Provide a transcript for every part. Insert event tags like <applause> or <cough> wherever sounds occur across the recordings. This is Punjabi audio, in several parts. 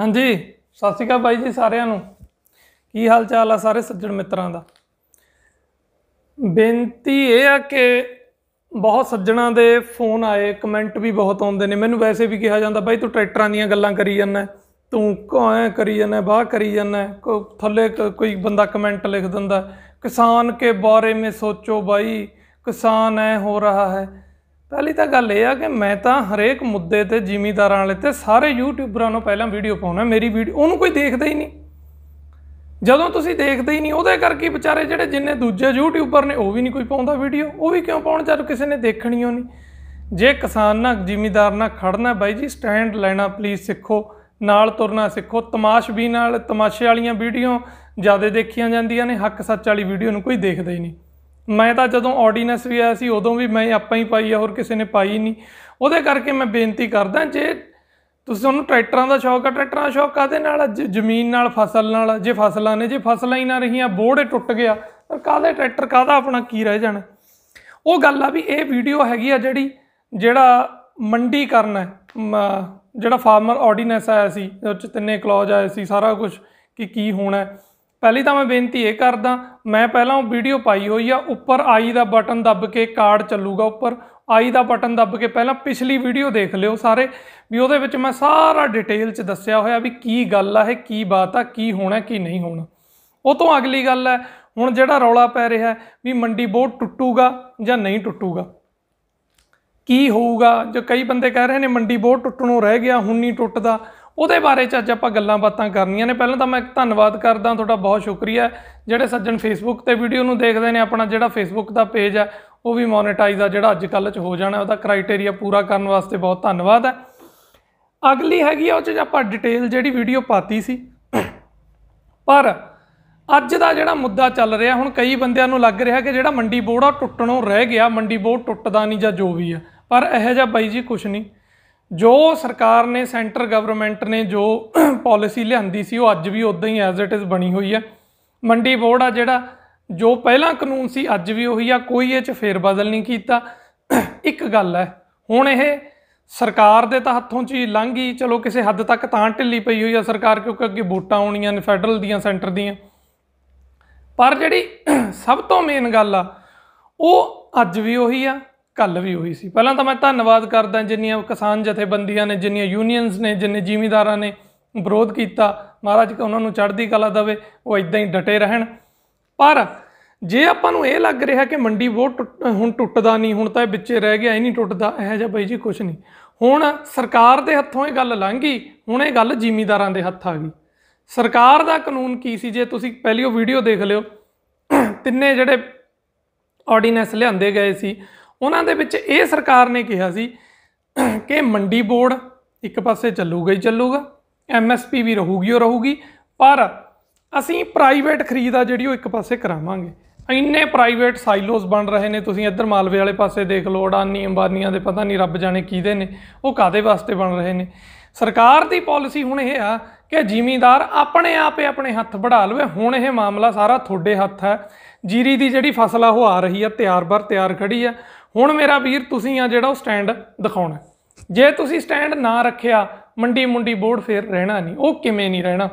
ਹਾਂਜੀ ਸਤਿ ਸ਼੍ਰੀ ਅਕਾਲ ਬਾਈ ਜੀ ਸਾਰਿਆਂ ਨੂੰ ਕੀ ਹਾਲ ਚਾਲ ਆ ਸਾਰੇ ਸੱਜਣ ਮਿੱਤਰਾਂ ਦਾ ਬੇਨਤੀ ਇਹ ਆ ਕਿ ਬਹੁਤ ਸੱਜਣਾ ਦੇ ਫੋਨ ਆਏ ਕਮੈਂਟ ਵੀ ਬਹੁਤ ਆਉਂਦੇ ਨੇ ਮੈਨੂੰ ਵੈਸੇ ਵੀ ਕਿਹਾ ਜਾਂਦਾ ਬਾਈ ਤੂੰ ਟਰੈਕਟਰਾਂ ਦੀਆਂ ਗੱਲਾਂ ਕਰੀ ਜਾਂਦਾ ਤੂੰ ਕੋਈ ਕਰੀ ਜਾਂਦਾ ਬਾਹ ਕਰੀ ਜਾਂਦਾ ਥੱਲੇ ਕੋਈ ਬੰਦਾ ਕਮੈਂਟ ਲਿਖ ਦਿੰਦਾ ਕਿਸਾਨ ਕੇ ਬਾਰੇ ਮੇ ਸੋਚੋ ਬਾਈ ਕਿਸਾਨ ਐ ਹੋ ਰਹਾ ਹੈ ਪਹਿਲੀ ਤਾਂ ਗੱਲ ਇਹ ਆ ਕਿ ਮੈਂ ਤਾਂ ਹਰੇਕ ਮੁੱਦੇ ਤੇ ਜ਼ਿਮੀਦਾਰਾਂ ਵਾਲੇ ਤੇ ਸਾਰੇ ਯੂਟਿਊਬਰਾਂ ਨੂੰ ਪਹਿਲਾਂ ਵੀਡੀਓ ਪਾਉਣਾ ਮੇਰੀ ਵੀਡੀਓ ਉਹਨੂੰ ਕੋਈ ਦੇਖਦਾ ਹੀ ਨਹੀਂ ਜਦੋਂ ਤੁਸੀਂ ਦੇਖਦੇ ਹੀ ਨਹੀਂ ਉਹਦੇ ਕਰਕੇ ਵਿਚਾਰੇ ਜਿਹੜੇ ਜਿੰਨੇ ਦੂਜੇ ਯੂਟਿਊਬਰ ਨੇ ਉਹ ਵੀ ਨਹੀਂ ਕੋਈ ਪਾਉਂਦਾ ਵੀਡੀਓ ਉਹ ਵੀ ਕਿਉਂ ਪਾਉਣ ਜਦ ਕਿਸੇ ਨੇ ਦੇਖਣੀ ਹੋ ਨਹੀਂ ਜੇ ਕਿਸਾਨ ਨਾ ਜ਼ਿਮੀਦਾਰ ਨਾ ਖੜਨਾ ਬਾਈ ਜੀ ਸਟੈਂਡ ਲੈਣਾ ਪਲੀਜ਼ ਸਿੱਖੋ ਨਾਲ ਤੁਰਨਾ ਸਿੱਖੋ ਤਮਾਸ਼ ਵੀ ਨਾਲ ਤਮਾਸ਼ੇ ਵਾਲੀਆਂ ਵੀਡੀਓ ਜਿਆਦਾ ਦੇਖੀਆਂ ਜਾਂਦੀਆਂ ਨੇ ਹੱਕ ਸੱਚ ਵਾਲੀ ਵੀਡੀਓ ਨੂੰ ਕੋਈ ਦੇਖਦਾ ਹੀ ਨਹੀਂ ਮੈਂ ਤਾਂ ਜਦੋਂ ਆਰਡੀਨੈਂਸ ਵੀ ਆਇਆ ਸੀ ਉਦੋਂ ਵੀ ਮੈਂ ਆਪਾਂ ਹੀ ਪਾਈ ਆ ਹੋਰ ਕਿਸੇ ਨੇ ਪਾਈ ਨਹੀਂ ਉਹਦੇ ਕਰਕੇ ਮੈਂ ਬੇਨਤੀ ਕਰਦਾ ਜੇ ਤੁਸੀਂ ਉਹਨੂੰ ਟਰੈਕਟਰਾਂ ਦਾ ਸ਼ੌਕ ਆ ਟਰੈਕਟਰਾਂ ਦਾ ਸ਼ੌਕ ਕਾਦੇ ਨਾਲ ਜ਼ਮੀਨ ਨਾਲ ਫਸਲ ਨਾਲ ਜੇ ਫਸਲਾਂ ਨੇ ਜੇ ਫਸਲਾਂ ਹੀ ਨਾ ਰਹੀਆਂ ਬੋੜੇ ਟੁੱਟ ਗਿਆ ਪਰ ਕਾਦੇ ਟਰੈਕਟਰ ਕਾਦਾ ਆਪਣਾ ਕੀ ਰਹਿ ਜਾਣਾ ਉਹ ਗੱਲ ਆ ਵੀ ਇਹ ਵੀਡੀਓ ਹੈਗੀ ਆ ਜਿਹੜੀ ਜਿਹੜਾ ਮੰਡੀ ਕਰਨਾ ਜਿਹੜਾ ਫਾਰਮਰ ਆਰਡੀਨੈਂਸ ਆਇਆ ਸੀ ਉਹ ਚ ਤਿੰਨੇ ਕਲੌਜ ਆਏ ਸੀ ਸਾਰਾ ਕੁਝ ਕਿ ਕੀ ਹੋਣਾ ਪਹਿਲੀ ਤਾਂ ਮੈਂ ਬੇਨਤੀ ਇਹ ਕਰਦਾ ਮੈਂ ਪਹਿਲਾਂ ਉਹ ਵੀਡੀਓ ਪਾਈ ਹੋਈ ਆ ਉੱਪਰ ਆਈ ਦਾ ਬਟਨ ਦੱਬ ਕੇ ਕਾਰਡ ਚੱਲੂਗਾ ਉੱਪਰ ਆਈ ਦਾ ਬਟਨ ਦੱਬ ਕੇ ਪਹਿਲਾਂ ਪਿਛਲੀ ਵੀਡੀਓ ਦੇਖ ਲਿਓ ਸਾਰੇ ਵੀ ਉਹਦੇ ਵਿੱਚ ਮੈਂ ਸਾਰਾ ਡਿਟੇਲ 'ਚ ਦੱਸਿਆ ਹੋਇਆ ਵੀ ਕੀ ਗੱਲ ਆ ਇਹ ਕੀ ਬਾਤ ਆ ਕੀ ਹੋਣਾ ਕੀ ਨਹੀਂ ਹੋਣਾ ਉਹ ਤੋਂ ਅਗਲੀ ਗੱਲ ਹੈ ਹੁਣ ਜਿਹੜਾ ਰੌਲਾ ਪੈ ਰਿਹਾ ਵੀ ਮੰਡੀ ਬੋਰਡ ਟੁੱਟੂਗਾ ਜਾਂ ਨਹੀਂ ਟੁੱਟੂਗਾ ਕੀ ਹੋਊਗਾ ਜੋ ਕਈ ਬੰਦੇ ਕਹਿ ਰਹੇ ਨੇ ਮੰਡੀ ਬੋਰਡ ਟੁੱਟਣੋਂ ਰਹਿ ਗਿਆ ਹੁਣ ਨਹੀਂ ਟੁੱਟਦਾ ਉਹਦੇ ਬਾਰੇ ਚ ਅੱਜ ਆਪਾਂ ਗੱਲਾਂ ਬਾਤਾਂ ਕਰਨੀਆਂ ਨੇ ਪਹਿਲਾਂ ਤਾਂ ਮੈਂ ਧੰਨਵਾਦ ਕਰਦਾ ਤੁਹਾਡਾ ਬਹੁਤ ਸ਼ੁਕਰੀਆ ਜਿਹੜੇ ਸੱਜਣ ਫੇਸਬੁੱਕ ਤੇ ਵੀਡੀਓ ਨੂੰ ਦੇਖਦੇ ਨੇ ਆਪਣਾ ਜਿਹੜਾ ਫੇਸਬੁੱਕ ਦਾ ਪੇਜ ਆ ਉਹ ਵੀ ਮੋਨੇਟਾਈਜ਼ ਆ ਜਿਹੜਾ ਅੱਜ ਕੱਲ ਚ ਹੋ ਜਾਣਾ ਉਹਦਾ ਕ੍ਰਾਈਟੇਰੀਆ ਪੂਰਾ ਕਰਨ ਵਾਸਤੇ ਬਹੁਤ ਧੰਨਵਾਦ ਹੈ ਅਗਲੀ ਹੈਗੀ ਆ ਉਹ ਚ ਆਪਾਂ ਡਿਟੇਲ ਜਿਹੜੀ ਵੀਡੀਓ ਪਾਤੀ ਸੀ ਪਰ ਅੱਜ ਦਾ ਜਿਹੜਾ ਮੁੱਦਾ ਚੱਲ ਰਿਹਾ ਹੁਣ ਕਈ ਬੰਦਿਆਂ ਨੂੰ ਲੱਗ ਰਿਹਾ ਕਿ ਜਿਹੜਾ ਮੰਡੀ ਬੋਰਡ ਆ ਟੁੱਟਣੋਂ ਰਹਿ ਗਿਆ ਮੰਡੀ ਬੋਰਡ ਟੁੱਟਦਾ ਨਹੀਂ ਜਾਂ ਜੋ ਵੀ ਆ ਪਰ ਇਹ ਜਿਹਾ ਬਾਈ ਜੀ ਕੁਛ ਨਹੀਂ ਜੋ ਸਰਕਾਰ ਨੇ ਸੈਂਟਰ ਗਵਰਨਮੈਂਟ ਨੇ ਜੋ <clears throat> ਪਾਲਿਸੀ ਲਿਆਂਦੀ ਸੀ ਉਹ ਅੱਜ ਵੀ ਉਦਾਂ ਹੀ ਐਜ਼ ਇਟ ਇਜ਼ ਬਣੀ ਹੋਈ ਹੈ ਮੰਡੀ ਬੋਰਡ ਆ ਜਿਹੜਾ ਜੋ ਪਹਿਲਾਂ ਕਾਨੂੰਨ ਸੀ ਅੱਜ ਵੀ ਉਹੀ ਆ ਕੋਈ ਇਹ ਚ ਫੇਰ ਬਦਲ ਨਹੀਂ ਕੀਤਾ <clears throat> ਇੱਕ ਗੱਲ ਹੈ ਹੁਣ ਇਹ ਸਰਕਾਰ ਦੇ ਤਾਂ ਹੱਥੋਂ ਚੀ ਲੰਘ ਗਈ ਚਲੋ ਕਿਸੇ ਹੱਦ ਤੱਕ ਤਾਂ ਢਿੱਲੀ ਪਈ ਹੋਈ ਆ ਸਰਕਾਰ ਕਿਉਂਕਿ ਅੱਗੇ ਵੋਟਾਂ ਆਉਣੀਆਂ ਨੇ ਫੈਡਰਲ ਦੀਆਂ ਸੈਂਟਰ ਦੀਆਂ ਪਰ ਜਿਹੜੀ <clears throat> ਸਭ ਤੋਂ ਮੇਨ ਗੱਲ ਆ ਉਹ ਅੱਜ ਵੀ ਉਹੀ ਆ ਕੱਲ ਵੀ ਹੋਈ ਸੀ ਪਹਿਲਾਂ ਤਾਂ ਮੈਂ ਧੰਨਵਾਦ ਕਰਦਾ ਜਿੰਨੀਆਂ ਕਿਸਾਨ ਜਥੇਬੰਦੀਆਂ ਨੇ ਜਿੰਨੀਆਂ ਯੂਨੀਅਨਸ ਨੇ ਜਿੰਨੇ ਜ਼ਿਮੀਂਦਾਰਾਂ ਨੇ ਵਿਰੋਧ ਕੀਤਾ ਮਹਾਰਾਜ ਕਿ ਉਹਨਾਂ ਨੂੰ ਚੜ੍ਹਦੀ ਕਲਾ ਦਵੇ ਉਹ ਇਦਾਂ ਹੀ ਡਟੇ ਰਹਿਣ ਪਰ ਜੇ ਆਪਾਂ ਨੂੰ ਇਹ ਲੱਗ ਰਿਹਾ ਕਿ ਮੰਡੀ ਬਹੁਤ ਹੁਣ ਟੁੱਟਦਾ ਨਹੀਂ ਹੁਣ ਤਾਂ ਇਹ ਵਿੱਚੇ ਰਹਿ ਗਿਆ ਇਹ ਨਹੀਂ ਟੁੱਟਦਾ ਇਹ ਜਿਹਾ ਬਾਈ ਜੀ ਕੁਝ ਨਹੀਂ ਹੁਣ ਸਰਕਾਰ ਦੇ ਹੱਥੋਂ ਇਹ ਗੱਲ ਲੰਘ ਗਈ ਹੁਣ ਇਹ ਗੱਲ ਜ਼ਿਮੀਂਦਾਰਾਂ ਦੇ ਹੱਥ ਆ ਗਈ ਸਰਕਾਰ ਦਾ ਕਾਨੂੰਨ ਕੀ ਸੀ ਜੇ ਤੁਸੀਂ ਪਹਿਲੀ ਉਹ ਵੀਡੀਓ ਦੇਖ ਲਿਓ ਤਿੰਨੇ ਜਿਹੜੇ ਆਰਡੀਨੈਂਸ ਲਿਆਂਦੇ ਗਏ ਸੀ ਉਹਨਾਂ ਦੇ ਵਿੱਚ ਇਹ ਸਰਕਾਰ ਨੇ ਕਿਹਾ ਸੀ ਕਿ ਮੰਡੀ ਬੋਰਡ ਇੱਕ ਪਾਸੇ ਚੱਲੂਗਾ ਹੀ ਚੱਲੂਗਾ ਐਮਐਸਪੀ ਵੀ ਰਹੂਗੀ ਉਹ ਰਹੂਗੀ ਪਰ ਅਸੀਂ ਪ੍ਰਾਈਵੇਟ ਖਰੀਦ ਆ ਜਿਹੜੀ ਉਹ ਇੱਕ ਪਾਸੇ ਕਰਾਵਾਂਗੇ ਇੰਨੇ ਪ੍ਰਾਈਵੇਟ ਸਾਈਲੋਸ ਬਣ ਰਹੇ ਨੇ ਤੁਸੀਂ ਇੱਧਰ ਮਾਲਵੇ ਵਾਲੇ ਪਾਸੇ ਦੇਖ ਲਓ ਅਡਾਨੀ ਅੰਬਾਨੀਆਂ ਦੇ ਪਤਾ ਨਹੀਂ ਰੱਬ ਜਾਣੇ ਕਿਹਦੇ ਨੇ ਉਹ ਕਾਦੇ ਵਾਸਤੇ ਬਣ ਰਹੇ ਨੇ ਸਰਕਾਰ ਦੀ ਪਾਲਿਸੀ ਹੁਣ ਇਹ ਆ ਕਿ ਜ਼ਿਮੀਂਦਾਰ ਆਪਣੇ ਆਪ ਹੀ ਆਪਣੇ ਹੱਥ ਵੜਾ ਲਵੇ ਹੁਣ ਇਹ ਮਾਮਲਾ ਸਾਰਾ ਤੁਹਾਡੇ ਹੱਥ ਹੈ ਜੀਰੀ ਦੀ ਜਿਹੜੀ ਫਸਲ ਆ ਉਹ ਆ ਰਹੀ ਆ ਤਿਆਰ ਬਰ ਤਿਆਰ ਖੜੀ ਆ ਹੁਣ ਮੇਰਾ ਵੀਰ ਤੁਸੀਂ ਆ ਜਿਹੜਾ ਉਹ ਸਟੈਂਡ ਦਿਖਾਉਣਾ ਜੇ ਤੁਸੀਂ ਸਟੈਂਡ ਨਾ ਰੱਖਿਆ ਮੰਡੀ ਮੁੰਡੀ ਬੋਰਡ ਫੇਰ ਰਹਿਣਾ ਨਹੀਂ ਉਹ ਕਿਵੇਂ ਨਹੀਂ ਰਹਿਣਾ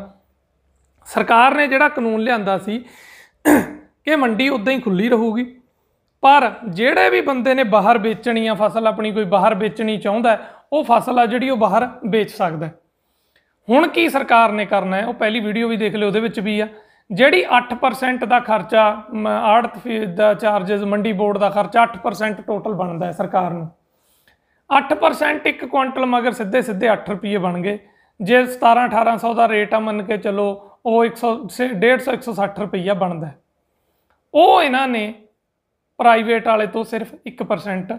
ਸਰਕਾਰ ਨੇ ਜਿਹੜਾ ਕਾਨੂੰਨ ਲਿਆਂਦਾ ਸੀ ਕਿ ਮੰਡੀ ਉਦਾਂ ਹੀ ਖੁੱਲੀ ਰਹੂਗੀ ਪਰ ਜਿਹੜੇ ਵੀ ਬੰਦੇ ਨੇ ਬਾਹਰ ਵੇਚਣੀ ਆ ਫਸਲ ਆਪਣੀ ਕੋਈ ਬਾਹਰ ਵੇਚਣੀ ਚਾਹੁੰਦਾ ਉਹ ਫਸਲ ਆ ਜਿਹੜੀ ਉਹ ਬਾਹਰ ਵੇਚ ਸਕਦਾ ਹੁਣ ਕੀ ਸਰਕਾਰ ਨੇ ਕਰਨਾ ਹੈ ਉਹ ਪਹਿਲੀ ਵੀਡੀਓ ਵੀ ਦੇਖ ਲਿਓ ਉਹਦੇ ਵਿੱਚ ਵੀ ਆ ਜਿਹੜੀ 8% ਦਾ ਖਰਚਾ ਆੜਤ ਦਾ ਚਾਰजेस ਮੰਡੀ ਬੋਰਡ ਦਾ ਖਰਚਾ 8% ਟੋਟਲ ਬਣਦਾ ਹੈ ਸਰਕਾਰ ਨੂੰ 8% ਇੱਕ ਕੁਇੰਟਲ ਮਗਰ ਸਿੱਧੇ ਸਿੱਧੇ 8 ਰੁਪਏ ਬਣ ਗਏ ਜੇ 17 1800 ਦਾ ਰੇਟ ਆ ਮੰਨ ਕੇ ਚੱਲੋ ਉਹ 100 150 160 ਰੁਪਈਆ ਬਣਦਾ ਉਹ ਇਹਨਾਂ ਨੇ ਪ੍ਰਾਈਵੇਟ ਵਾਲੇ ਤੋਂ ਸਿਰਫ 1%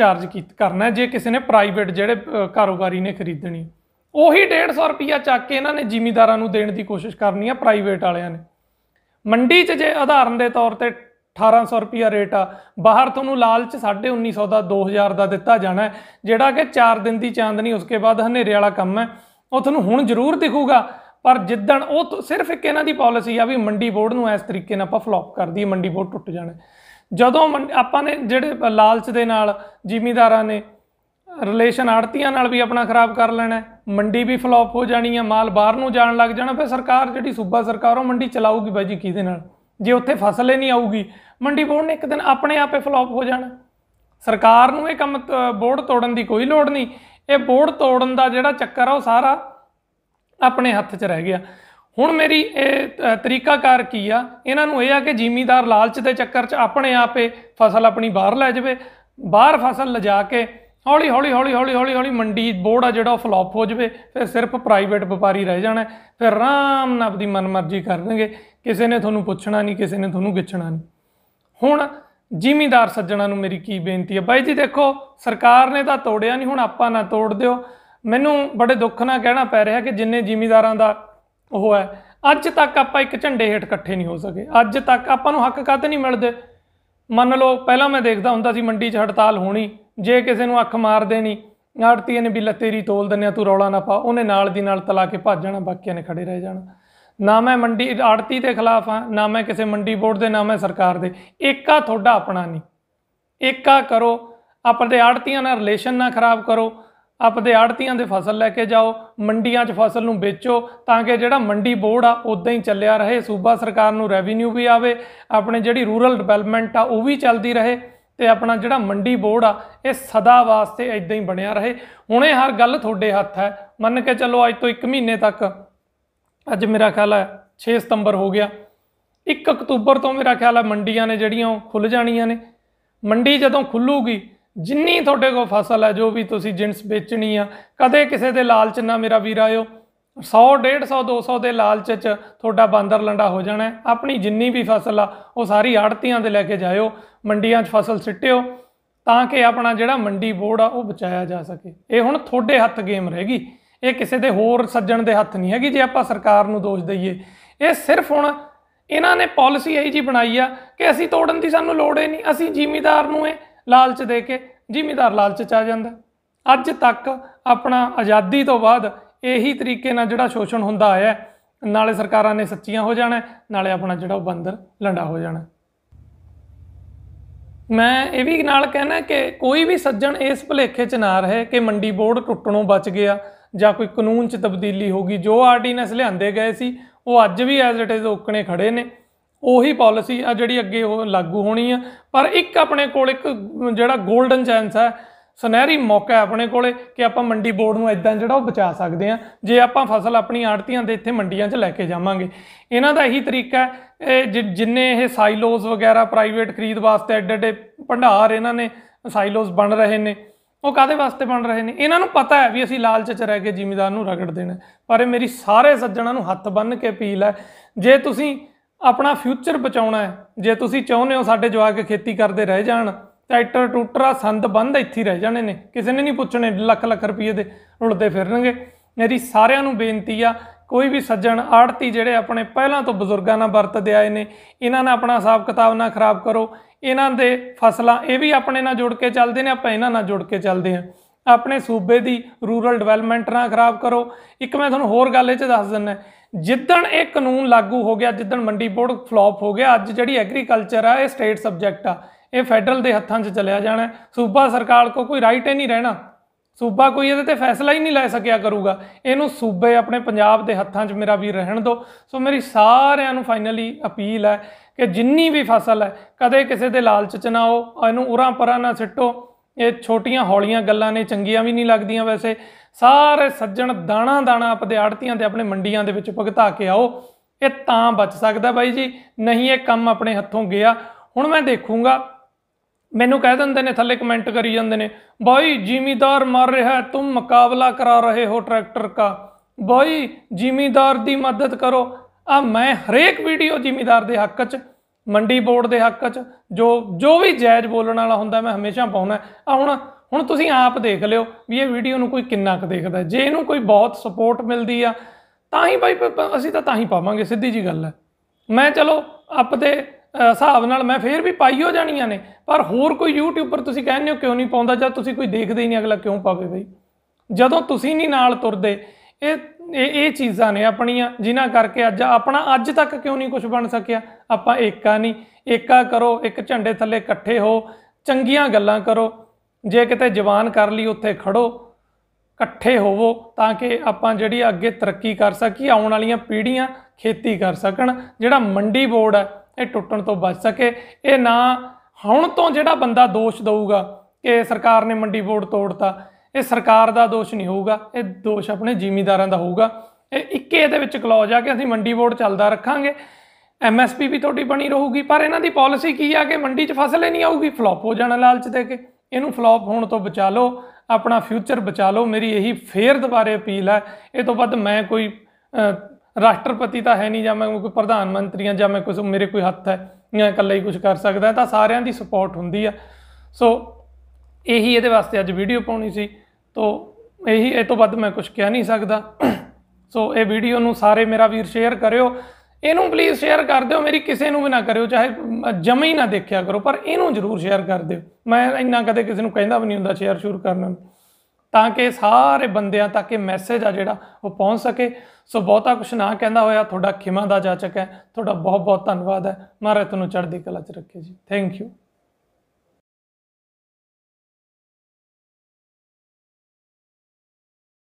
ਚਾਰਜ ਕੀਤਾ ਕਰਨਾ ਜੇ ਕਿਸੇ ਨੇ ਪ੍ਰਾਈਵੇਟ ਜਿਹੜੇ ਕਾਰੋਬਾਰੀ ਨੇ ਖਰੀਦਣੀ ਉਹੀ 150 ਰੁਪਿਆ ਚੱਕ ਕੇ ਇਹਨਾਂ ਨੇ ਜ਼ਿਮੀਦਾਰਾਂ ਨੂੰ ਦੇਣ ਦੀ ਕੋਸ਼ਿਸ਼ ਕਰਨੀ ਆ ਪ੍ਰਾਈਵੇਟ ਵਾਲਿਆਂ ਨੇ ਮੰਡੀ 'ਚ ਜੇ ਆਧਾਰਨ ਦੇ ਤੌਰ ਤੇ 1800 ਰੁਪਿਆ ਰੇਟ ਆ ਬਾਹਰ ਤੁਹਾਨੂੰ ਲਾਲਚ 1950 ਦਾ 2000 ਦਾ ਦਿੱਤਾ ਜਾਣਾ ਜਿਹੜਾ ਕਿ 4 ਦਿਨ ਦੀ ਚਾਂਦਨੀ ਉਸਕੇ ਬਾਅਦ ਹਨੇਰੇ ਵਾਲਾ ਕੰਮ ਹੈ ਉਹ ਤੁਹਾਨੂੰ ਹੁਣ ਜ਼ਰੂਰ ਦਿਖੂਗਾ ਪਰ ਜਿੱਦਣ ਉਹ ਸਿਰਫ ਇੱਕ ਇਹਨਾਂ ਦੀ ਪਾਲਿਸੀ ਆ ਵੀ ਮੰਡੀ ਬੋਰਡ ਨੂੰ ਇਸ ਤਰੀਕੇ ਨਾਲ ਆਪਾਂ ਫਲੌਪ ਕਰਦੀ ਮੰਡੀ ਬੋਰਡ ਟੁੱਟ ਜਾਣਾ ਜਦੋਂ ਆਪਾਂ ਨੇ ਜਿਹੜੇ ਲਾਲਚ ਦੇ ਨਾਲ ਜ਼ਿਮੀਦਾਰਾਂ ਨੇ ਰਿਲੇਸ਼ਨ ਆੜਤੀਆਂ ਨਾਲ ਵੀ ਆਪਣਾ ਖਰਾਬ ਕਰ ਲੈਣਾ ਮੰਡੀ ਵੀ ਫਲॉप ਹੋ ਜਾਣੀ ਆ ਮਾਲ ਬਾਹਰ ਨੂੰ ਜਾਣ ਲੱਗ ਜਾਣਾ ਫਿਰ ਸਰਕਾਰ ਜਿਹੜੀ ਸੂਬਾ ਸਰਕਾਰ ਉਹ ਮੰਡੀ ਚਲਾਊਗੀ ਬਾਈ ਜੀ ਕਿਹਦੇ ਨਾਲ ਜੇ ਉੱਥੇ ਫਸਲ ਹੀ ਨਹੀਂ ਆਊਗੀ ਮੰਡੀ ਬੋਰਡ ਨੇ ਇੱਕ ਦਿਨ ਆਪਣੇ ਆਪੇ ਫਲॉप ਹੋ ਜਾਣਾ ਸਰਕਾਰ ਨੂੰ ਇਹ ਕੰਮ ਬੋਰਡ ਤੋੜਨ ਦੀ ਕੋਈ ਲੋੜ ਨਹੀਂ ਇਹ ਬੋਰਡ ਤੋੜਨ ਦਾ ਜਿਹੜਾ ਚੱਕਰ ਆ ਉਹ ਸਾਰਾ ਆਪਣੇ ਹੱਥ 'ਚ ਰਹਿ ਗਿਆ ਹੁਣ ਮੇਰੀ ਇਹ ਤਰੀਕਾਕਾਰ ਕੀ ਆ ਇਹਨਾਂ ਨੂੰ ਇਹ ਆ ਕਿ ਜ਼ਿਮੀਦਾਰ ਲਾਲਚ ਦੇ ਚੱਕਰ 'ਚ ਆਪਣੇ ਆਪੇ ਫਸਲ ਆਪਣੀ ਬਾਹਰ ਲੈ ਜਾਵੇ ਬਾਹਰ ਫਸਲ ਲਿਜਾ ਕੇ ਹੌਲੀ ਹੌਲੀ ਹੌਲੀ ਹੌਲੀ ਹੌਲੀ ਹੌਲੀ ਮੰਡੀ ਬੋਰਡ ਆ ਜਿਹੜਾ ਫਲॉप ਹੋ ਜਵੇ ਫਿਰ ਸਿਰਫ ਪ੍ਰਾਈਵੇਟ ਵਪਾਰੀ ਰਹਿ ਜਾਣਾ ਫਿਰ ਆਰਾਮ ਨਾਲ ਆਪਣੀ ਮਨਮਰਜ਼ੀ ਕਰਨਗੇ ਕਿਸੇ ਨੇ ਤੁਹਾਨੂੰ ਪੁੱਛਣਾ ਨਹੀਂ ਕਿਸੇ ਨੇ ਤੁਹਾਨੂੰ ਗਿੱਛਣਾ ਨਹੀਂ ਹੁਣ ਜ਼ਿਮੀਦਾਰ ਸੱਜਣਾ ਨੂੰ ਮੇਰੀ ਕੀ ਬੇਨਤੀ ਹੈ ਬਾਈ ਜੀ ਦੇਖੋ ਸਰਕਾਰ ਨੇ ਤਾਂ ਤੋੜਿਆ ਨਹੀਂ ਹੁਣ ਆਪਾਂ ਨਾ ਤੋੜ ਦਿਓ ਮੈਨੂੰ ਬੜੇ ਦੁੱਖ ਨਾਲ ਕਹਿਣਾ ਪੈ ਰਿਹਾ ਕਿ ਜਿੰਨੇ ਜ਼ਿਮੀਦਾਰਾਂ ਦਾ ਉਹ ਹੈ ਅੱਜ ਤੱਕ ਆਪਾਂ ਇੱਕ ਝੰਡੇ ਹੇਠ ਇਕੱਠੇ ਨਹੀਂ ਹੋ ਸਕੇ ਅੱਜ ਤੱਕ ਆਪਾਂ ਨੂੰ ਹੱਕ ਕੱਦ ਨਹੀਂ ਮਿਲਦੇ ਮੰਨ ਲਓ ਪਹਿਲਾਂ ਮੈਂ ਦੇਖਦਾ ਹੁੰਦਾ ਸੀ ਮੰਡੀ 'ਚ ਹੜਤਾਲ ਹੋਣੀ ਜੇ ਕਿਸੇ ਨੂੰ ਅੱਖ ਮਾਰ ਦੇਣੀ ਆੜਤੀ ਨੇ ਵੀ ਲੱਤੇਰੀ ਤੋਲ ਦਿੰਨਿਆ ਤੂੰ ਰੌਲਾ ਨਾ ਪਾ ਉਹਨੇ ਨਾਲ ਦੀ ਨਾਲ ਤਲਾ ਕੇ ਭੱਜ ਜਾਣਾ ਬਾਕੀਆਂ ਨੇ ਖੜੇ ਰਹਿ ਜਾਣਾ ਨਾ ਮੈਂ ਮੰਡੀ ਆੜਤੀ ਦੇ ਖਿਲਾਫ ਆ ਨਾ ਮੈਂ ਕਿਸੇ ਮੰਡੀ ਬੋਰਡ ਦੇ ਨਾ ਮੈਂ ਸਰਕਾਰ ਦੇ ਏਕਾ ਤੁਹਾਡਾ ਆਪਣਾ ਨਹੀਂ ਏਕਾ ਕਰੋ ਆਪਣੇ ਆੜਤੀਆਂ ਨਾਲ ਰਿਲੇਸ਼ਨ ਨਾ ਖਰਾਬ ਕਰੋ ਆਪਣੇ ਆੜਤੀਆਂ ਦੇ ਫਸਲ ਲੈ ਕੇ ਜਾਓ ਮੰਡੀਆਂ 'ਚ ਫਸਲ ਨੂੰ ਵੇਚੋ ਤਾਂ ਕਿ ਜਿਹੜਾ ਮੰਡੀ ਬੋਰਡ ਆ ਉਦਾਂ ਹੀ ਚੱਲਿਆ ਰਹੇ ਸੂਬਾ ਸਰਕਾਰ ਨੂੰ ਰੈਵਨਿਊ ਵੀ ਆਵੇ ਆਪਣੇ ਜਿਹੜੀ ਰੂਰਲ ਡਿਵੈਲਪਮੈਂਟ ਆ ਉਹ ਵੀ ਚੱਲਦੀ ਰਹੇ ਇਹ ਆਪਣਾ ਜਿਹੜਾ ਮੰਡੀ ਬੋਰਡ ਆ ਇਹ ਸਦਾ ਵਾਸਤੇ ਇਦਾਂ ਹੀ ਬਣਿਆ ਰਹੇ ਹੁਣੇ ਹਰ ਗੱਲ ਤੁਹਾਡੇ ਹੱਥ ਹੈ ਮੰਨ ਕੇ ਚੱਲੋ ਅੱਜ ਤੋਂ 1 ਮਹੀਨੇ ਤੱਕ ਅੱਜ ਮੇਰਾ ਖਿਆਲ ਹੈ 6 ਸਤੰਬਰ ਹੋ ਗਿਆ 1 ਅਕਤੂਬਰ ਤੋਂ ਮੇਰਾ ਖਿਆਲ ਹੈ ਮੰਡੀਆਂ ਨੇ ਜਿਹੜੀਆਂ ਉਹ ਖੁੱਲ ਜਾਣੀਆਂ ਨੇ ਮੰਡੀ ਜਦੋਂ ਖੁੱਲੂਗੀ ਜਿੰਨੀ ਤੁਹਾਡੇ ਕੋਲ ਫਸਲ ਹੈ ਜੋ ਵੀ ਤੁਸੀਂ ਜਿੰਸ ਵੇਚਣੀ ਆ ਕਦੇ ਕਿਸੇ ਦੇ ਲਾਲਚ ਨਾ ਮੇਰਾ ਵੀਰ ਆਇਓ 100 150 200 ਦੇ ਲਾਲਚ 'ਚ ਤੁਹਾਡਾ ਬਾਂਦਰ ਲੰਡਾ ਹੋ ਜਾਣਾ ਆਪਣੀ ਜਿੰਨੀ ਵੀ ਫਸਲ ਆ ਉਹ ਸਾਰੀ ਆੜਤੀਆਂ ਦੇ ਲੈ ਕੇ ਜਾਇਓ ਮੰਡੀਆਂ 'ਚ ਫਸਲ ਸਿੱਟਿਓ ਤਾਂ ਕਿ ਆਪਣਾ ਜਿਹੜਾ ਮੰਡੀ ਬੋਰਡ ਆ ਉਹ ਬਚਾਇਆ ਜਾ ਸਕੇ ਇਹ ਹੁਣ ਤੁਹਾਡੇ ਹੱਥ ਗੇਮ ਰਹੇਗੀ ਇਹ ਕਿਸੇ ਦੇ ਹੋਰ ਸੱਜਣ ਦੇ ਹੱਥ ਨਹੀਂ ਹੈਗੀ ਜੇ ਆਪਾਂ ਸਰਕਾਰ ਨੂੰ ਦੋਸ਼ ਦਈਏ ਇਹ ਸਿਰਫ ਹੁਣ ਇਹਨਾਂ ਨੇ ਪਾਲਿਸੀ ਇਹੀ ਜੀ ਬਣਾਈ ਆ ਕਿ ਅਸੀਂ ਤੋੜਨ ਦੀ ਸਾਨੂੰ ਲੋੜ ਹੀ ਨਹੀਂ ਅਸੀਂ ਜ਼ਿਮੀਦਾਰ ਨੂੰ ਇਹ ਲਾਲਚ ਦੇ ਕੇ ਜ਼ਿਮੀਦਾਰ ਲਾਲਚ ਚ ਆ ਜਾਂਦਾ ਅੱਜ ਤੱਕ ਆਪਣਾ ਆਜ਼ਾਦੀ ਤੋਂ ਬਾਅਦ ਇਹੀ ਤਰੀਕੇ ਨਾਲ ਜਿਹੜਾ ਸ਼ੋਸ਼ਣ ਹੁੰਦਾ ਆਇਆ ਨਾਲੇ ਸਰਕਾਰਾਂ ਨੇ ਸੱਚੀਆਂ ਹੋ ਜਾਣਾ ਨਾਲੇ ਆਪਣਾ ਜਿਹੜਾ ਬੰਦਰ ਲੰਡਾ ਹੋ ਜਾਣਾ ਮੈਂ ਇਹ ਵੀ ਨਾਲ ਕਹਿਣਾ ਕਿ ਕੋਈ ਵੀ ਸੱਜਣ ਇਸ ਭਲੇਖੇ 'ਚ ਨਾ ਰਹੇ ਕਿ ਮੰਡੀ ਬੋਰਡ ਟੁੱਟਣੋਂ ਬਚ ਗਿਆ ਜਾਂ ਕੋਈ ਕਾਨੂੰਨ 'ਚ ਤਬਦੀਲੀ ਹੋ ਗਈ ਜੋ ਆਰਡੀਨੈਂਸ ਲਿਆਂਦੇ ਗਏ ਸੀ ਉਹ ਅੱਜ ਵੀ ਐਜ਼ ਇਟ ਇਜ਼ ਓਕਣੇ ਖੜੇ ਨੇ ਉਹੀ ਪਾਲਿਸੀ ਆ ਜਿਹੜੀ ਅੱਗੇ ਉਹ ਲਾਗੂ ਹੋਣੀ ਆ ਪਰ ਇੱਕ ਆਪਣੇ ਕੋਲ ਇੱਕ ਜਿਹੜਾ 골ਡਨ ਚਾਂਸ ਹੈ ਸੁਨਹਿਰੀ ਮੌਕਾ ਹੈ ਆਪਣੇ ਕੋਲੇ ਕਿ ਆਪਾਂ ਮੰਡੀ ਬੋਰਡ ਨੂੰ ਇਦਾਂ ਜਿਹੜਾ ਉਹ ਬਚਾ ਸਕਦੇ ਆ ਜੇ ਆਪਾਂ ਫਸਲ ਆਪਣੀ ਆੜਤੀਆਂ ਦੇ ਇੱਥੇ ਮੰਡੀਆਂ 'ਚ ਲੈ ਕੇ ਜਾਵਾਂਗੇ ਇਹਨਾਂ ਦਾ ਇਹੀ ਤਰੀਕਾ ਹੈ ਜਿੰਨੇ ਇਹ ਸਾਈਲੋਜ਼ ਵਗੈਰਾ ਪ੍ਰਾਈਵੇਟ ਖਰੀਦ ਵਾਸਤੇ ਐਡੇ ਐਡੇ ਭੰਡਾਰ ਇਹਨਾਂ ਨੇ ਸਾਈਲੋਜ਼ ਬਣ ਰਹੇ ਨੇ ਉਹ ਕਾਦੇ ਵਾਸਤੇ ਬਣ ਰਹੇ ਨੇ ਇਹਨਾਂ ਨੂੰ ਪਤਾ ਹੈ ਵੀ ਅਸੀਂ ਲਾਲਚ 'ਚ ਰਹਿ ਕੇ ਜ਼ਿਮੀਦਾਰ ਨੂੰ ਰਗੜ ਦੇਣਾ ਪਰ ਇਹ ਮੇਰੀ ਸਾਰੇ ਸੱਜਣਾਂ ਨੂੰ ਹੱਥ ਬੰਨ ਕੇ ਅਪੀਲ ਹੈ ਜੇ ਤੁਸੀਂ ਆਪਣਾ ਫਿਊਚਰ ਬਚਾਉਣਾ ਹੈ ਜੇ ਤੁਸੀਂ ਚਾਹੁੰਦੇ ਹੋ ਸਾਡੇ ਜਵਾਕ ਖੇਤੀ ਕਰਦੇ ਰਹਿ ਜਾਣ ਟਰੈਕਟਰ ਟੂਟਰਾ ਸੰਦ ਬੰਦ ਇੱਥੇ ਰਹਿ ਜਾਣੇ ਨੇ ਕਿਸੇ ਨੇ ਨਹੀਂ ਪੁੱਛਣੇ ਲੱਖ ਲੱਖ ਰੁਪਏ ਦੇ ਰੁਲਦੇ ਫਿਰਨਗੇ ਮੇਰੀ ਸਾਰਿਆਂ ਨੂੰ ਬੇਨਤੀ ਆ ਕੋਈ ਵੀ ਸੱਜਣ ਆੜਤੀ ਜਿਹੜੇ ਆਪਣੇ ਪਹਿਲਾਂ ਤੋਂ ਬਜ਼ੁਰਗਾਂ ਨਾਲ ਵਰਤਦੇ ਆਏ ਨੇ ਇਹਨਾਂ ਨਾਲ ਆਪਣਾ ਹਿਸਾਬ ਕਿਤਾਬ ਨਾ ਖਰਾਬ ਕਰੋ ਇਹਨਾਂ ਦੇ ਫਸਲਾਂ ਇਹ ਵੀ ਆਪਣੇ ਨਾਲ ਜੁੜ ਕੇ ਚੱਲਦੇ ਨੇ ਆਪਾਂ ਇਹਨਾਂ ਨਾਲ ਜੁੜ ਕੇ ਚੱਲਦੇ ਆ ਆਪਣੇ ਸੂਬੇ ਦੀ ਰੂਰਲ ਡਿਵੈਲਪਮੈਂਟ ਨਾ ਖਰਾਬ ਕਰੋ ਇੱਕ ਮੈਂ ਤੁਹਾਨੂੰ ਹੋਰ ਗੱਲ ਇਹ ਚ ਦੱਸ ਦਿੰਦਾ ਜਿੱਦਣ ਇਹ ਕਾਨੂੰਨ ਲਾਗੂ ਹੋ ਗਿਆ ਜਿੱਦਣ ਮੰਡੀ ਬੋਰਡ ਫਲॉप ਹੋ ਗਿਆ ਅੱਜ ਜਿਹੜੀ ਐਗਰੀਕਲਚਰ ਆ ਇਹ ਸਟੇਟ ਸਬਜੈਕਟ ਆ ਇਹ ਫੈਡਰਲ ਦੇ ਹੱਥਾਂ 'ਚ ਚਲਿਆ ਜਾਣਾ ਸੂਬਾ ਸਰਕਾਰ ਕੋ ਕੋਈ ਰਾਈਟ ਹੀ ਨਹੀਂ ਰਹਿਣਾ ਸੂਬਾ ਕੋਈ ਇਹਦੇ ਤੇ ਫੈਸਲਾ ਹੀ ਨਹੀਂ ਲੈ ਸਕਿਆ ਕਰੂਗਾ ਇਹਨੂੰ ਸੂਬੇ ਆਪਣੇ ਪੰਜਾਬ ਦੇ ਹੱਥਾਂ 'ਚ ਮੇਰਾ ਵੀ ਰਹਿਣ ਦੋ ਸੋ ਮੇਰੀ ਸਾਰਿਆਂ ਨੂੰ ਫਾਈਨਲੀ ਅਪੀਲ ਹੈ ਕਿ ਜਿੰਨੀ ਵੀ ਫਸਲ ਹੈ ਕਦੇ ਕਿਸੇ ਦੇ ਲਾਲਚ 'ਚ ਨਾ ਆਓ ਇਹਨੂੰ ਉਰਾਂ ਪਰਾਂ ਨਾ ਸਿੱਟੋ ਇਹ ਛੋਟੀਆਂ ਹੌਲੀਆਂ ਗੱਲਾਂ ਨੇ ਚੰਗੀਆਂ ਵੀ ਨਹੀਂ ਲੱਗਦੀਆਂ ਵੈਸੇ ਸਾਰੇ ਸੱਜਣ ਦਾਣਾ ਦਾਣਾ ਆਪਦੇ ਆੜਤੀਆਂ ਤੇ ਆਪਣੇ ਮੰਡੀਆਂ ਦੇ ਵਿੱਚ ਭਗਤਾ ਕੇ ਆਓ ਇਹ ਤਾਂ ਬਚ ਸਕਦਾ ਬਾਈ ਜੀ ਨਹੀਂ ਇਹ ਕੰਮ ਆਪਣੇ ਹੱਥੋਂ ਗਿਆ ਹੁਣ ਮੈਂ ਦੇਖੂੰਗਾ ਮੈਨੂੰ ਕਹਿ ਦਿੰਦੇ ਨੇ ਥੱਲੇ ਕਮੈਂਟ ਕਰੀ ਜਾਂਦੇ ਨੇ ਬਾਈ ਜ਼ਿਮੀਦਾਰ ਮਰ ਰਿਹਾ ਹੈ ਤੁਮ ਮੁਕਾਬਲਾ ਕਰਾ ਰਹੇ ਹੋ ਟਰੈਕਟਰ ਦਾ ਬਾਈ ਜ਼ਿਮੀਦਾਰ ਦੀ ਮਦਦ ਕਰੋ ਆ ਮੈਂ ਹਰੇਕ ਵੀਡੀਓ ਜ਼ਿਮੀਦਾਰ ਦੇ ਹੱਕ 'ਚ ਮੰਡੀ ਬੋਰਡ ਦੇ ਹੱਕ 'ਚ ਜੋ ਜੋ ਵੀ ਜਾਇਜ਼ ਬੋਲਣ ਵਾਲਾ ਹੁੰਦਾ ਮੈਂ ਹਮੇਸ਼ਾ ਪਾਉਣਾ ਆ ਹੁਣ ਹੁਣ ਤੁਸੀਂ ਆਪ ਦੇਖ ਲਿਓ ਵੀ ਇਹ ਵੀਡੀਓ ਨੂੰ ਕੋਈ ਕਿੰਨਾ ਕੁ ਦੇਖਦਾ ਜੇ ਇਹਨੂੰ ਕੋਈ ਬਹੁਤ ਸਪੋਰਟ ਮਿਲਦੀ ਆ ਤਾਂ ਹੀ ਬਾਈ ਅਸੀਂ ਤਾਂ ਤਾਂ ਹੀ ਪਾਵਾਂਗੇ ਸਿੱਧੀ ਜੀ ਗੱਲ ਹੈ ਮੈਂ ਚਲੋ ਤੇ ਹਿਸਾਬ ਨਾਲ ਮੈਂ ਫੇਰ ਵੀ ਪਾਈ ਹੋ ਜਾਣੀਆਂ ਨੇ ਪਰ ਹੋਰ ਕੋਈ YouTube ਪਰ ਤੁਸੀਂ ਕਹਿੰਦੇ ਹੋ ਕਿਉਂ ਨਹੀਂ ਪਾਉਂਦਾ ਜਦ ਤੁਸੀਂ ਕੋਈ ਦੇਖਦੇ ਹੀ ਨਹੀਂ ਅਗਲਾ ਕਿਉਂ ਪਾਵੇ ਬਈ ਜਦੋਂ ਤੁਸੀਂ ਨਹੀਂ ਨਾਲ ਤੁਰਦੇ ਇਹ ਇਹ ਚੀਜ਼ਾਂ ਨੇ ਆਪਣੀਆਂ ਜਿਨ੍ਹਾਂ ਕਰਕੇ ਅੱਜ ਆਪਣਾ ਅੱਜ ਤੱਕ ਕਿਉਂ ਨਹੀਂ ਕੁਝ ਬਣ ਸਕਿਆ ਆਪਾਂ ਏਕਾ ਨਹੀਂ ਏਕਾ ਕਰੋ ਇੱਕ ਝੰਡੇ ਥੱਲੇ ਇਕੱਠੇ ਹੋ ਚੰਗੀਆਂ ਗੱਲਾਂ ਕਰੋ ਜੇ ਕਿਤੇ ਜਵਾਨ ਕਰ ਲਈ ਉੱਥੇ ਖੜੋ ਇਕੱਠੇ ਹੋਵੋ ਤਾਂ ਕਿ ਆਪਾਂ ਜਿਹੜੀ ਅੱਗੇ ਤਰੱਕੀ ਕਰ ਸਕੀ ਆਉਣ ਵਾਲੀਆਂ ਪੀੜ੍ਹੀਆਂ ਖੇਤੀ ਕਰ ਸਕਣ ਜਿਹੜਾ ਮੰਡੀ ਬੋਰਡ ਹੈ ਇਹ ਟੁੱਟਣ ਤੋਂ ਬਚ ਸਕੇ ਇਹ ਨਾ ਹੁਣ ਤੋਂ ਜਿਹੜਾ ਬੰਦਾ ਦੋਸ਼ ਦਊਗਾ ਕਿ ਸਰਕਾਰ ਨੇ ਮੰਡੀ ਬੋਰਡ ਤੋੜਤਾ ਇਹ ਸਰਕਾਰ ਦਾ ਦੋਸ਼ ਨਹੀਂ ਹੋਊਗਾ ਇਹ ਦੋਸ਼ ਆਪਣੇ ਜ਼ਿਮੀਂਦਾਰਾਂ ਦਾ ਹੋਊਗਾ ਇਹ ਇੱਕੇ ਇਹਦੇ ਵਿੱਚ ਕਲੌਜ ਆ ਕਿ ਅਸੀਂ ਮੰਡੀ ਬੋਰਡ ਚੱਲਦਾ ਰੱਖਾਂਗੇ ਐਮਐਸਪੀ ਵੀ ਤੁਹਾਡੀ ਬਣੀ ਰਹੂਗੀ ਪਰ ਇਹਨਾਂ ਦੀ ਪਾਲਿਸੀ ਕੀ ਆ ਕਿ ਮੰਡੀ 'ਚ ਫਸਲ ਹੀ ਨਹੀਂ ਆਊਗੀ ਫਲॉप ਹੋ ਜਾਣਾ ਲਾਲਚ ਦੇ ਕੇ ਇਹਨੂੰ ਫਲॉप ਹੋਣ ਤੋਂ ਬਚਾ ਲਓ ਆਪਣਾ ਫਿਊਚਰ ਬਚਾ ਲਓ ਮੇਰੀ ਇਹੀ ਫੇਰ ਦੁਬਾਰੇ ਅਪੀਲ ਹੈ ਇਹ ਤੋਂ ਵੱਧ ਮੈਂ ਕੋਈ ਰਾਸ਼ਟਰਪਤੀ ਤਾਂ ਹੈ ਨਹੀਂ ਜਾਂ ਮੈਂ ਕੋਈ ਪ੍ਰਧਾਨ ਮੰਤਰੀ ਆ ਜਾਂ ਮੈਂ ਕੋਈ ਮੇਰੇ ਕੋਈ ਹੱਥ ਹੈ ਜਾਂ ਇਕੱਲਾ ਹੀ ਕੁਝ ਕਰ ਸਕਦਾ ਤਾਂ ਸਾਰਿਆਂ ਦੀ ਸਪੋਰਟ ਹੁੰਦੀ ਆ ਸੋ ਇਹੀ ਇਹਦੇ ਵਾਸਤੇ ਅੱਜ ਵੀਡੀਓ ਪਾਉਣੀ ਸੀ ਤੋਂ ਇਹੀ ਇਹ ਤੋਂ ਵੱਧ ਮੈਂ ਕੁਝ ਕਹਿ ਨਹੀਂ ਸਕਦਾ ਸੋ ਇਹ ਵੀਡੀਓ ਨੂੰ ਸਾਰੇ ਮੇਰਾ ਵੀਰ ਸ਼ੇਅਰ ਕਰਿਓ ਇਹਨੂੰ ਪਲੀਜ਼ ਸ਼ੇਅਰ ਕਰ ਦਿਓ ਮੇਰੀ ਕਿਸੇ ਨੂੰ ਵੀ ਨਾ ਕਰਿਓ ਚਾਹੇ ਜਮੇ ਹੀ ਨਾ ਦੇਖਿਆ ਕਰੋ ਪਰ ਇਹਨੂੰ ਜ਼ਰੂਰ ਸ਼ੇਅਰ ਕਰ ਦਿਓ ਮੈਂ ਇੰਨਾ ਕਦੇ ਕਿਸੇ ਨੂੰ ਕਹਿੰਦਾ ਵੀ ਨਹੀਂ ਹੁੰਦਾ ਸ਼ੇਅਰ ਸ਼ੁਰੂ ਕਰਨਾ ਤਾਂ ਕਿ ਸਾਰੇ ਬੰਦਿਆਂ ਤੱਕ ਇਹ ਮੈਸੇਜ ਆ ਜਿਹੜਾ ਉਹ ਪਹੁੰਚ ਸਕੇ ਸੋ ਬਹੁਤਾ ਕੁਝ ਨਾ ਕਹਿੰਦਾ ਹੋਇਆ ਤੁਹਾਡਾ ਖਿਮਾ ਦਾ ਜਾਚਕ ਹੈ ਤੁਹਾਡਾ ਬਹੁਤ ਬਹੁਤ ਧੰਨਵਾਦ ਹੈ ਮਹਾਰਾਜ ਤੁਹਾਨੂੰ ਚੜ੍ਹਦੀ ਕਲਾ 'ਚ ਰੱਖੇ ਜੀ ਥੈਂਕ ਯੂ